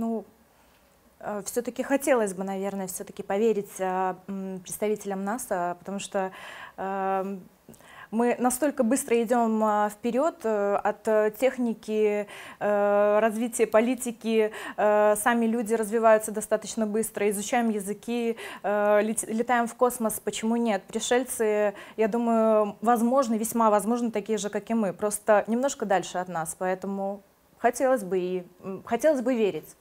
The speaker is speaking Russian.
ну, э, все-таки хотелось бы, наверное, все-таки поверить э, представителям НАСА, потому что э, мы настолько быстро идем вперед от техники развития политики, сами люди развиваются достаточно быстро, изучаем языки, летаем в космос, почему нет? Пришельцы, я думаю, возможно, весьма возможно такие же, как и мы, просто немножко дальше от нас, поэтому хотелось бы и хотелось бы верить.